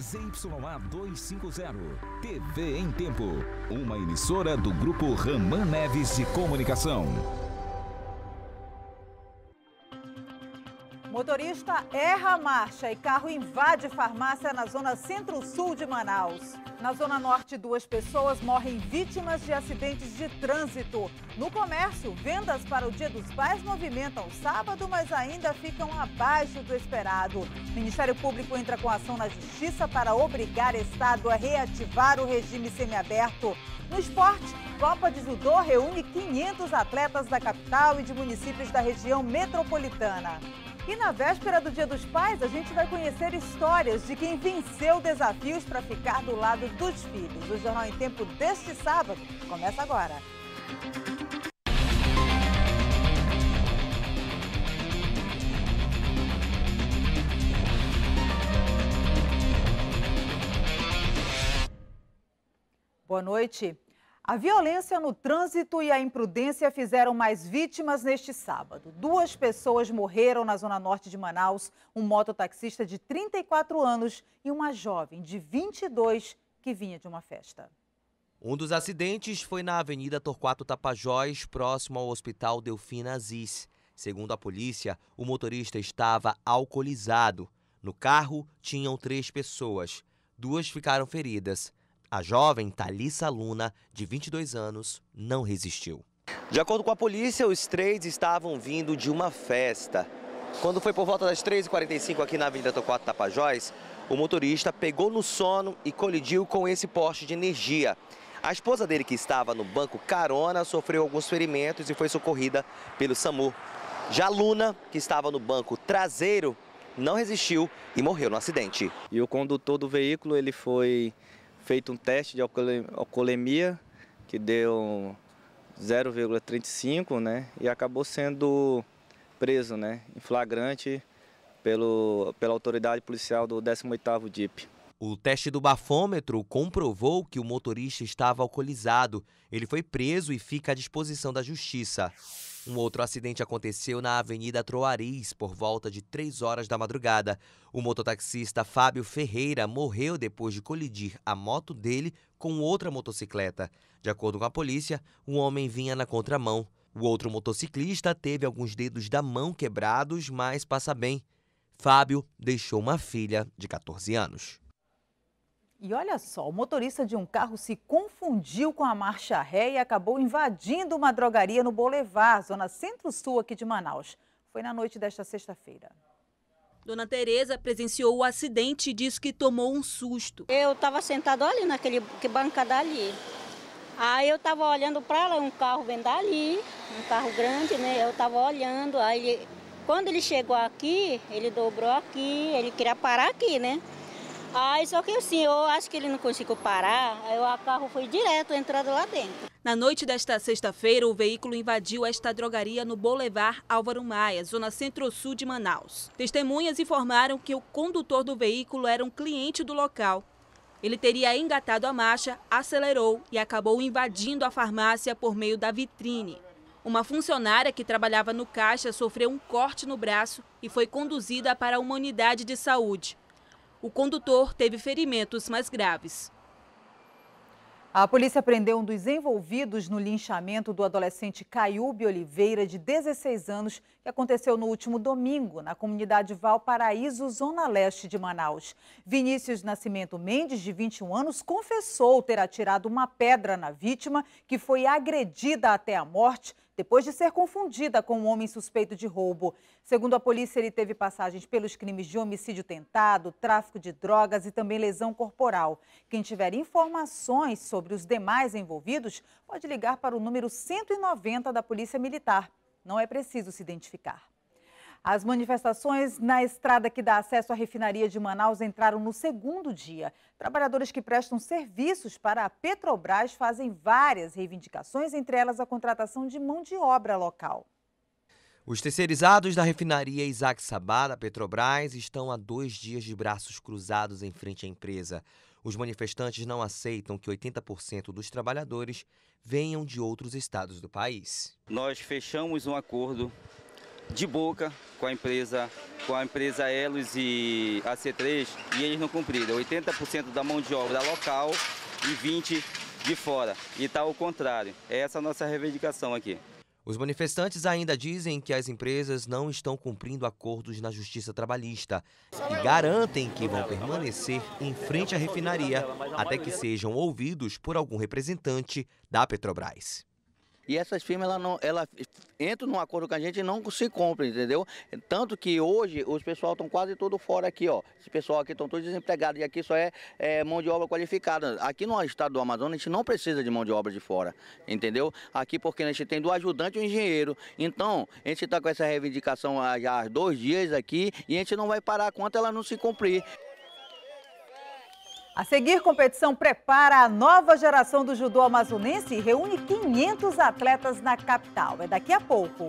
ZYA 250. TV em Tempo. Uma emissora do Grupo Raman Neves de Comunicação. Motorista erra a marcha e carro invade farmácia na zona centro-sul de Manaus. Na zona norte, duas pessoas morrem vítimas de acidentes de trânsito. No comércio, vendas para o Dia dos Pais movimentam sábado, mas ainda ficam abaixo do esperado. Ministério Público entra com ação na justiça para obrigar Estado a reativar o regime semiaberto. No esporte, Copa de Judô reúne 500 atletas da capital e de municípios da região metropolitana. E na véspera do Dia dos Pais, a gente vai conhecer histórias de quem venceu desafios para ficar do lado dos filhos. O Jornal em Tempo deste sábado começa agora. Boa noite. A violência no trânsito e a imprudência fizeram mais vítimas neste sábado. Duas pessoas morreram na zona norte de Manaus: um mototaxista de 34 anos e uma jovem de 22 que vinha de uma festa. Um dos acidentes foi na Avenida Torquato Tapajós, próximo ao Hospital Delfina Aziz. Segundo a polícia, o motorista estava alcoolizado. No carro tinham três pessoas. Duas ficaram feridas a jovem Thalissa Luna, de 22 anos, não resistiu. De acordo com a polícia, os três estavam vindo de uma festa. Quando foi por volta das 3h45 aqui na Avenida Torquato Tapajós, o motorista pegou no sono e colidiu com esse poste de energia. A esposa dele, que estava no banco carona, sofreu alguns ferimentos e foi socorrida pelo SAMU. Já Luna, que estava no banco traseiro, não resistiu e morreu no acidente. E o condutor do veículo, ele foi feito um teste de alcoolemia, que deu 0,35, né? E acabou sendo preso, né? Em flagrante pelo, pela autoridade policial do 18º DIP. O teste do bafômetro comprovou que o motorista estava alcoolizado. Ele foi preso e fica à disposição da justiça. Um outro acidente aconteceu na Avenida Troaris, por volta de 3 horas da madrugada. O mototaxista Fábio Ferreira morreu depois de colidir a moto dele com outra motocicleta. De acordo com a polícia, o homem vinha na contramão. O outro motociclista teve alguns dedos da mão quebrados, mas passa bem. Fábio deixou uma filha de 14 anos. E olha só, o motorista de um carro se confundiu com a marcha ré e acabou invadindo uma drogaria no Bolevar, zona centro-sul aqui de Manaus. Foi na noite desta sexta-feira. Dona Tereza presenciou o acidente e disse que tomou um susto. Eu estava sentado ali naquele que dali. Aí eu estava olhando para lá, um carro vem dali, um carro grande, né? Eu estava olhando, aí quando ele chegou aqui, ele dobrou aqui, ele queria parar aqui, né? Aí só que o assim, senhor, acho que ele não conseguiu parar, aí o carro foi direto, entrado lá dentro. Na noite desta sexta-feira, o veículo invadiu esta drogaria no Boulevard Álvaro Maia, zona centro-sul de Manaus. Testemunhas informaram que o condutor do veículo era um cliente do local. Ele teria engatado a marcha, acelerou e acabou invadindo a farmácia por meio da vitrine. Uma funcionária que trabalhava no caixa sofreu um corte no braço e foi conduzida para uma unidade de saúde. O condutor teve ferimentos mais graves. A polícia prendeu um dos envolvidos no linchamento do adolescente Caiube Oliveira, de 16 anos, que aconteceu no último domingo na comunidade Valparaíso, zona leste de Manaus. Vinícius Nascimento Mendes, de 21 anos, confessou ter atirado uma pedra na vítima, que foi agredida até a morte depois de ser confundida com um homem suspeito de roubo. Segundo a polícia, ele teve passagens pelos crimes de homicídio tentado, tráfico de drogas e também lesão corporal. Quem tiver informações sobre os demais envolvidos pode ligar para o número 190 da Polícia Militar. Não é preciso se identificar. As manifestações na estrada que dá acesso à refinaria de Manaus entraram no segundo dia. Trabalhadores que prestam serviços para a Petrobras fazem várias reivindicações, entre elas a contratação de mão de obra local. Os terceirizados da refinaria Isaac Sabá, da Petrobras, estão há dois dias de braços cruzados em frente à empresa. Os manifestantes não aceitam que 80% dos trabalhadores venham de outros estados do país. Nós fechamos um acordo de boca com a empresa com a empresa Elos e a C3 e eles não cumpriram. 80% da mão de obra local e 20% de fora. E está ao contrário. É essa é a nossa reivindicação aqui. Os manifestantes ainda dizem que as empresas não estão cumprindo acordos na Justiça Trabalhista e garantem que vão permanecer em frente à refinaria até que sejam ouvidos por algum representante da Petrobras. E essas firmas, ela não, ela entram num acordo com a gente e não se cumprem, entendeu? Tanto que hoje os pessoal estão quase todo fora aqui, ó. Esse pessoal aqui estão todos desempregados e aqui só é, é, mão de obra qualificada. Aqui no estado do Amazonas a gente não precisa de mão de obra de fora, entendeu? Aqui porque a gente tem do ajudante e engenheiro. Então, a gente está com essa reivindicação há já dois dias aqui e a gente não vai parar quanto ela não se cumprir. A seguir, competição prepara a nova geração do judô amazonense e reúne 500 atletas na capital. É daqui a pouco.